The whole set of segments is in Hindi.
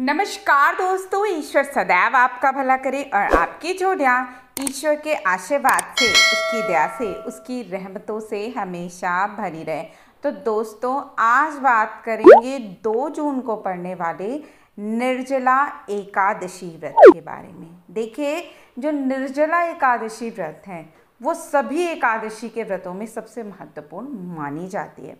नमस्कार दोस्तों ईश्वर सदैव आपका भला करे और आपकी जोड़ियाँ ईश्वर के आशीर्वाद से उसकी दया से उसकी रहमतों से हमेशा भरी रहे तो दोस्तों आज बात करेंगे दो जून को पड़ने वाले निर्जला एकादशी व्रत के बारे में देखिए जो निर्जला एकादशी व्रत है वो सभी एकादशी के व्रतों में सबसे महत्वपूर्ण मानी जाती है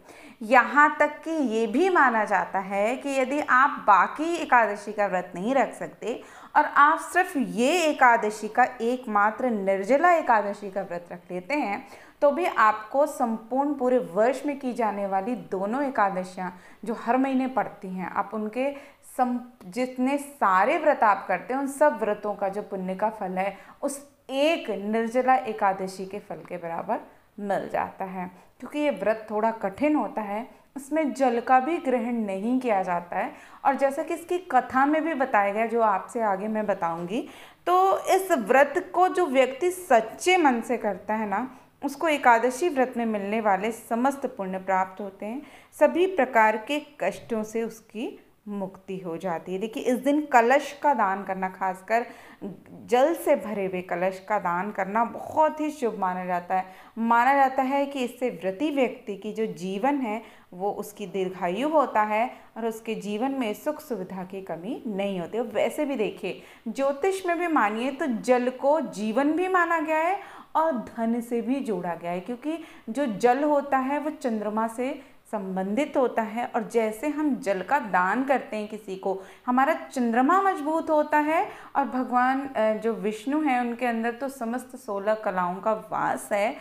यहाँ तक कि ये भी माना जाता है कि यदि आप बाकी एकादशी का व्रत नहीं रख सकते और आप सिर्फ ये एकादशी का एकमात्र निर्जला एकादशी का व्रत रख लेते हैं तो भी आपको संपूर्ण पूरे वर्ष में की जाने वाली दोनों एकादशियाँ जो हर महीने पड़ती हैं आप उनके सम जितने सारे व्रत आप करते हैं उन सब व्रतों का जो पुण्य का फल है उस एक निर्जला एकादशी के फल के बराबर मिल जाता है क्योंकि ये व्रत थोड़ा कठिन होता है उसमें जल का भी ग्रहण नहीं किया जाता है और जैसा कि इसकी कथा में भी बताया गया जो आपसे आगे मैं बताऊंगी तो इस व्रत को जो व्यक्ति सच्चे मन से करता है ना उसको एकादशी व्रत में मिलने वाले समस्त पुण्य प्राप्त होते हैं सभी प्रकार के कष्टों से उसकी मुक्ति हो जाती है देखिए इस दिन कलश का दान करना खासकर जल से भरे हुए कलश का दान करना बहुत ही शुभ माना जाता है माना जाता है कि इससे व्रति व्यक्ति की जो जीवन है वो उसकी दीर्घायु होता है और उसके जीवन में सुख सुविधा की कमी नहीं होती वैसे भी देखिए ज्योतिष में भी मानिए तो जल को जीवन भी माना गया है और धन से भी जोड़ा गया है क्योंकि जो जल होता है वो चंद्रमा से संबंधित होता है और जैसे हम जल का दान करते हैं किसी को हमारा चंद्रमा मजबूत होता है और भगवान जो विष्णु हैं उनके अंदर तो समस्त सोलह कलाओं का वास है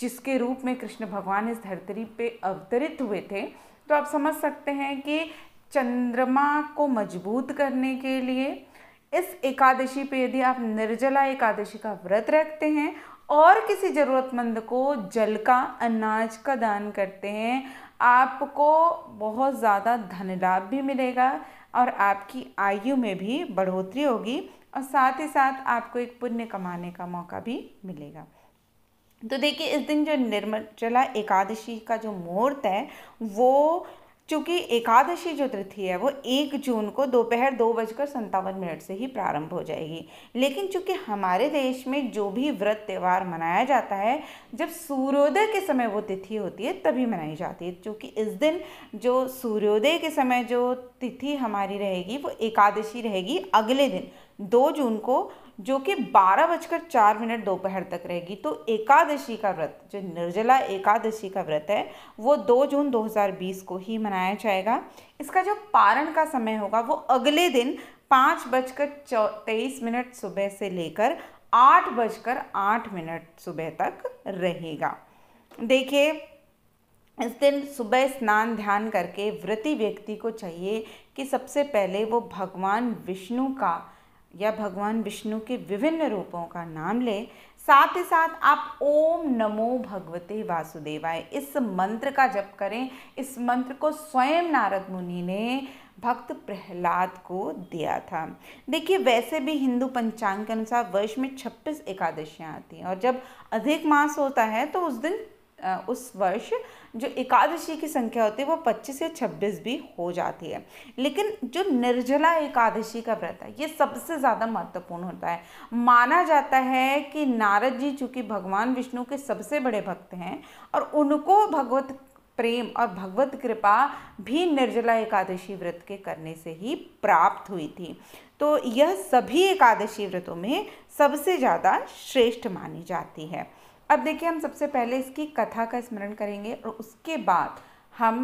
जिसके रूप में कृष्ण भगवान इस धरतरी पे अवतरित हुए थे तो आप समझ सकते हैं कि चंद्रमा को मजबूत करने के लिए इस एकादशी पे यदि आप निर्जला एकादशी का व्रत रखते हैं और किसी ज़रूरतमंद को जल का अनाज का दान करते हैं आपको बहुत ज़्यादा धन लाभ भी मिलेगा और आपकी आयु में भी बढ़ोतरी होगी और साथ ही साथ आपको एक पुण्य कमाने का मौका भी मिलेगा तो देखिए इस दिन जो निर्मला एकादशी का जो मुहूर्त है वो चूँकि एकादशी जो तिथि है वो एक जून को दोपहर दो बजकर संतावन मिनट से ही प्रारंभ हो जाएगी लेकिन चूँकि हमारे देश में जो भी व्रत त्यौहार मनाया जाता है जब सूर्योदय के समय वो तिथि होती है तभी मनाई जाती है चूंकि इस दिन जो सूर्योदय के समय जो तिथि हमारी रहेगी वो एकादशी रहेगी अगले दिन दो जून को जो कि बारह बजकर चार मिनट दोपहर तक रहेगी तो एकादशी का व्रत जो निर्जला एकादशी का व्रत है वो दो जून 2020 को ही मनाया जाएगा इसका जो पारण का समय होगा वो अगले दिन पाँच बजकर चौ तेईस मिनट सुबह से लेकर आठ बजकर आठ मिनट सुबह तक रहेगा देखिए इस दिन सुबह स्नान ध्यान करके व्रती व्यक्ति को चाहिए कि सबसे पहले वो भगवान विष्णु का या भगवान विष्णु के विभिन्न रूपों का नाम लें साथ ही साथ आप ओम नमो भगवते वासुदेवाय इस मंत्र का जप करें इस मंत्र को स्वयं नारद मुनि ने भक्त प्रहलाद को दिया था देखिए वैसे भी हिंदू पंचांग के अनुसार वर्ष में 26 एकादशियाँ आती हैं और जब अधिक मास होता है तो उस दिन उस वर्ष जो एकादशी की संख्या होती है वो 25 या 26 भी हो जाती है लेकिन जो निर्जला एकादशी का व्रत है ये सबसे ज़्यादा महत्वपूर्ण होता है माना जाता है कि नारद जी चूँकि भगवान विष्णु के सबसे बड़े भक्त हैं और उनको भगवत प्रेम और भगवत कृपा भी निर्जला एकादशी व्रत के करने से ही प्राप्त हुई थी तो यह सभी एकादशी व्रतों में सबसे ज़्यादा श्रेष्ठ मानी जाती है अब देखिए हम सबसे पहले इसकी कथा का स्मरण करेंगे और उसके बाद हम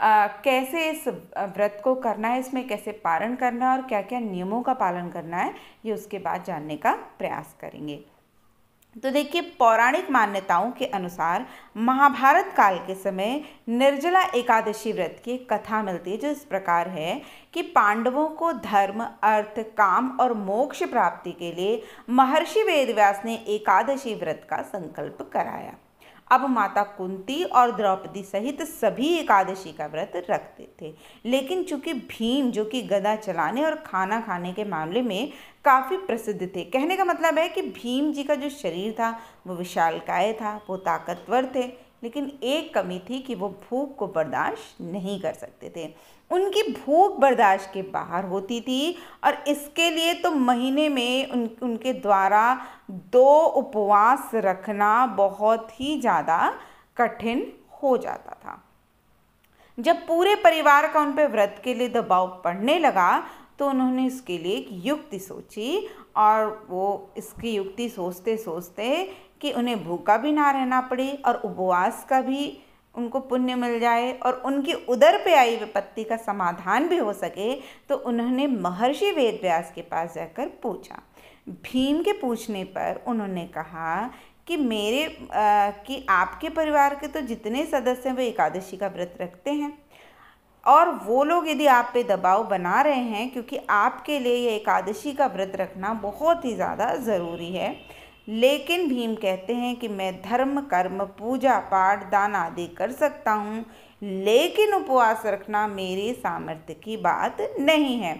आ, कैसे इस व्रत को करना है इसमें कैसे पारण करना है और क्या क्या नियमों का पालन करना है ये उसके बाद जानने का प्रयास करेंगे तो देखिए पौराणिक मान्यताओं के अनुसार महाभारत काल के समय निर्जला एकादशी व्रत की कथा मिलती है जो इस प्रकार है कि पांडवों को धर्म अर्थ काम और मोक्ष प्राप्ति के लिए महर्षि वेदव्यास ने एकादशी व्रत का संकल्प कराया अब माता कुंती और द्रौपदी सहित सभी एकादशी का व्रत रखते थे लेकिन चूंकि भीम जो कि गदा चलाने और खाना खाने के मामले में काफ़ी प्रसिद्ध थे कहने का मतलब है कि भीम जी का जो शरीर था वो विशालकाय था वो ताकतवर थे लेकिन एक कमी थी कि वो भूख को बर्दाश्त नहीं कर सकते थे उनकी भूख बर्दाश्त के बाहर होती थी और इसके लिए तो महीने में उन उनके द्वारा दो उपवास रखना बहुत ही ज़्यादा कठिन हो जाता था जब पूरे परिवार का उन पर व्रत के लिए दबाव पड़ने लगा तो उन्होंने इसके लिए एक युक्ति सोची और वो इसकी युक्ति सोचते सोचते कि उन्हें भूखा भी ना रहना पड़े और उपवास का भी उनको पुण्य मिल जाए और उनकी उदर पे आई विपत्ति का समाधान भी हो सके तो उन्होंने महर्षि वेदव्यास के पास जाकर पूछा भीम के पूछने पर उन्होंने कहा कि मेरे आ, कि आपके परिवार के तो जितने सदस्य हैं वो एकादशी का व्रत रखते हैं और वो लोग यदि आप पे दबाव बना रहे हैं क्योंकि आपके लिए ये एकादशी का व्रत रखना बहुत ही ज़्यादा ज़रूरी है लेकिन भीम कहते हैं कि मैं धर्म कर्म पूजा पाठ दान आदि कर सकता हूँ लेकिन उपवास रखना मेरे सामर्थ्य की बात नहीं है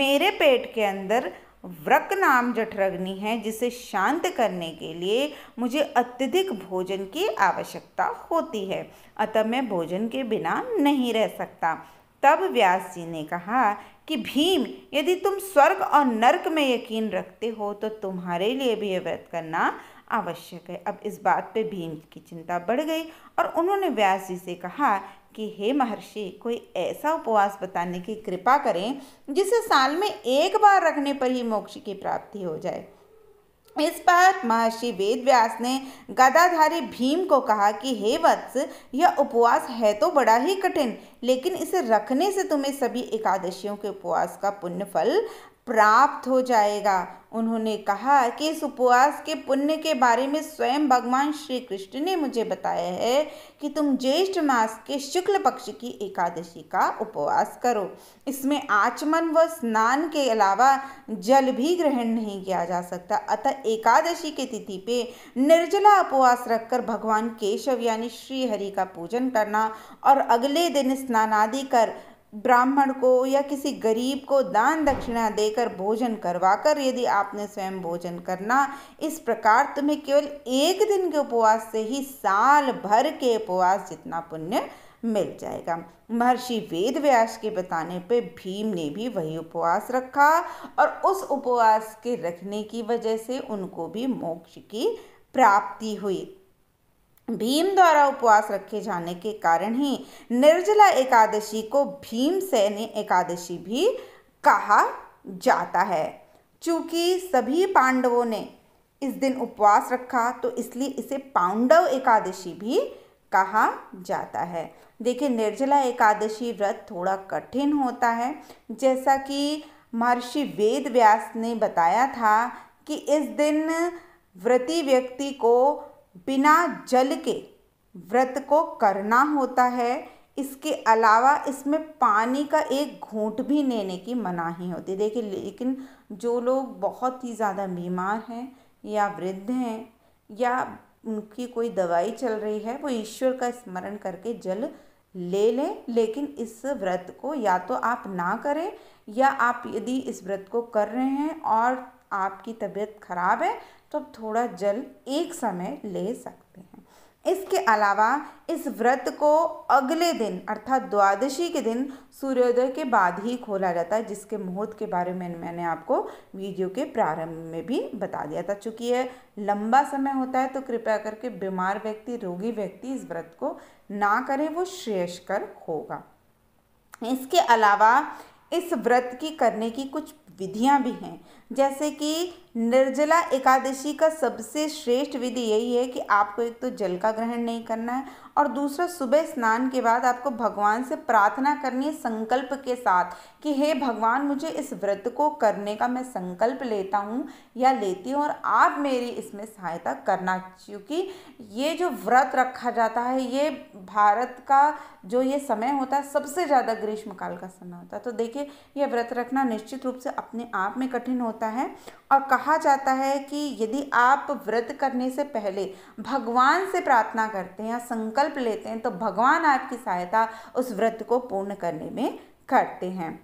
मेरे पेट के अंदर व्रक नाम जठरग्नि है जिसे शांत करने के लिए मुझे अत्यधिक भोजन की आवश्यकता होती है अतः मैं भोजन के बिना नहीं रह सकता तब व्यास जी ने कहा कि भीम यदि तुम स्वर्ग और नरक में यकीन रखते हो तो तुम्हारे लिए भी यह व्रत करना आवश्यक है अब इस बात पे भीम की चिंता बढ़ गई और उन्होंने व्यास जी से कहा कि हे महर्षि कोई ऐसा उपवास बताने की कृपा करें जिसे साल में एक बार रखने पर ही मोक्ष की प्राप्ति हो जाए इस पर महर्षि वेदव्यास ने गदाधारी भीम को कहा कि हे वत्स यह उपवास है तो बड़ा ही कठिन लेकिन इसे रखने से तुम्हें सभी एकादशियों के उपवास का पुण्य फल प्राप्त हो जाएगा उन्होंने कहा कि इस उपवास के पुण्य के बारे में स्वयं भगवान श्री कृष्ण ने मुझे बताया है कि तुम ज्येष्ठ मास के शुक्ल पक्ष की एकादशी का उपवास करो इसमें आचमन व स्नान के अलावा जल भी ग्रहण नहीं किया जा सकता अतः एकादशी के तिथि पे निर्जला उपवास रखकर भगवान केशव यानी श्री हरि का पूजन करना और अगले दिन स्नान आदि कर ब्राह्मण को या किसी गरीब को दान दक्षिणा देकर भोजन करवाकर यदि आपने स्वयं भोजन करना इस प्रकार तुम्हें केवल एक दिन के उपवास से ही साल भर के उपवास जितना पुण्य मिल जाएगा महर्षि वेद व्यास के बताने पे भीम ने भी वही उपवास रखा और उस उपवास के रखने की वजह से उनको भी मोक्ष की प्राप्ति हुई भीम द्वारा उपवास रखे जाने के कारण ही निर्जला एकादशी को भीम सैन्य एकादशी भी कहा जाता है चूँकि सभी पांडवों ने इस दिन उपवास रखा तो इसलिए इसे पांडव एकादशी भी कहा जाता है देखिए निर्जला एकादशी व्रत थोड़ा कठिन होता है जैसा कि महर्षि वेद व्यास ने बताया था कि इस दिन व्रती व्यक्ति को बिना जल के व्रत को करना होता है इसके अलावा इसमें पानी का एक घूंट भी लेने की मनाही होती है देखिए लेकिन जो लोग बहुत ही ज़्यादा बीमार हैं या वृद्ध हैं या उनकी कोई दवाई चल रही है वो ईश्वर का स्मरण करके जल ले लें लेकिन इस व्रत को या तो आप ना करें या आप यदि इस व्रत को कर रहे हैं और आपकी तबीयत खराब है तो आप थोड़ा जल एक समय ले सकते हैं इसके अलावा इस व्रत को अगले दिन अर्थात द्वादशी के दिन सूर्योदय के बाद ही खोला जाता है जिसके मुहूर्त के बारे में मैंने आपको वीडियो के प्रारंभ में भी बता दिया था चूँकि यह लंबा समय होता है तो कृपया करके बीमार व्यक्ति रोगी व्यक्ति इस व्रत को ना करें वो श्रेयस्कर होगा इसके अलावा इस व्रत की करने की कुछ विधियाँ भी हैं जैसे कि निर्जला एकादशी का सबसे श्रेष्ठ विधि यही है कि आपको एक तो जल का ग्रहण नहीं करना है और दूसरा सुबह स्नान के बाद आपको भगवान से प्रार्थना करनी है संकल्प के साथ कि हे भगवान मुझे इस व्रत को करने का मैं संकल्प लेता हूँ या लेती हूँ और आप मेरी इसमें सहायता करना क्योंकि ये जो व्रत रखा जाता है ये भारत का जो ये समय होता है सबसे ज़्यादा ग्रीष्मकाल का समय होता है तो देखिए देखिए यह व्रत रखना निश्चित रूप से अपने आप में कठिन होता है और कहा जाता है कि यदि आप व्रत करने से पहले भगवान से प्रार्थना करते हैं या संकल्प लेते हैं तो भगवान आपकी सहायता उस व्रत को पूर्ण करने में करते हैं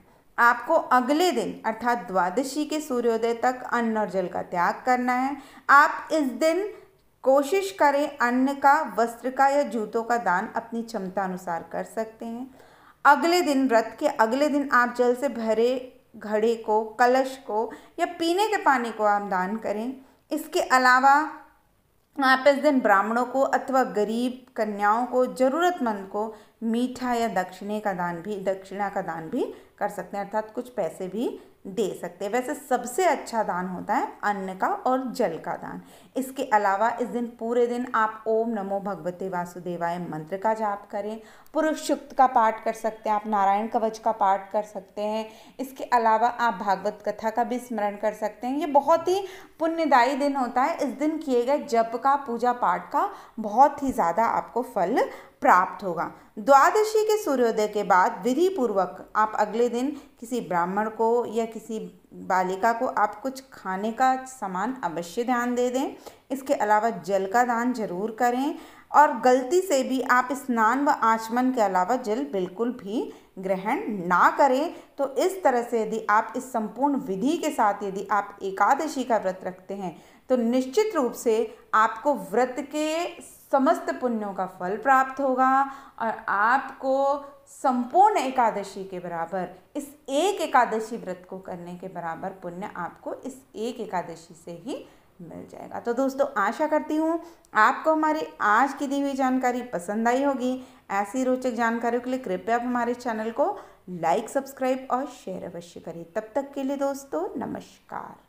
आपको अगले दिन अर्थात द्वादशी के सूर्योदय तक अन्न और जल का त्याग करना है आप इस दिन कोशिश करें अन्न का वस्त्र का या जूतों का दान अपनी क्षमता अनुसार कर सकते हैं अगले दिन व्रत के अगले दिन आप जल से भरे घड़े को कलश को या पीने के पानी को आप दान करें इसके अलावा आप इस दिन ब्राह्मणों को अथवा गरीब कन्याओं को ज़रूरतमंद को मीठा या दक्षिणे का दान भी दक्षिणा का दान भी कर सकते हैं अर्थात कुछ पैसे भी दे सकते हैं वैसे सबसे अच्छा दान होता है अन्न का और जल का दान इसके अलावा इस दिन पूरे दिन आप ओम नमो भगवते वासुदेवाय मंत्र का जाप करें पुरुष शुक्त का पाठ कर सकते हैं आप नारायण कवच का पाठ कर सकते हैं इसके अलावा आप भागवत कथा का भी स्मरण कर सकते हैं ये बहुत ही पुण्यदायी दिन होता है इस दिन किए गए जप का पूजा पाठ का बहुत ही ज़्यादा आपको फल प्राप्त होगा द्वादशी के सूर्योदय के बाद विधि पूर्वक आप अगले दिन किसी ब्राह्मण को या किसी बालिका को आप कुछ खाने का सामान अवश्य ध्यान दे दें इसके अलावा जल का दान जरूर करें और गलती से भी आप स्नान व आचमन के अलावा जल बिल्कुल भी ग्रहण ना करें तो इस तरह से यदि आप इस संपूर्ण विधि के साथ यदि आप एकादशी का व्रत रखते हैं तो निश्चित रूप से आपको व्रत के समस्त पुण्यों का फल प्राप्त होगा और आपको संपूर्ण एकादशी के बराबर इस एक एकादशी व्रत को करने के बराबर पुण्य आपको इस एक एकादशी से ही मिल जाएगा तो दोस्तों आशा करती हूँ आपको हमारी आज की दी हुई जानकारी पसंद आई होगी ऐसी रोचक जानकारियों के लिए कृपया आप हमारे चैनल को लाइक सब्सक्राइब और शेयर अवश्य करें तब तक के लिए दोस्तों नमस्कार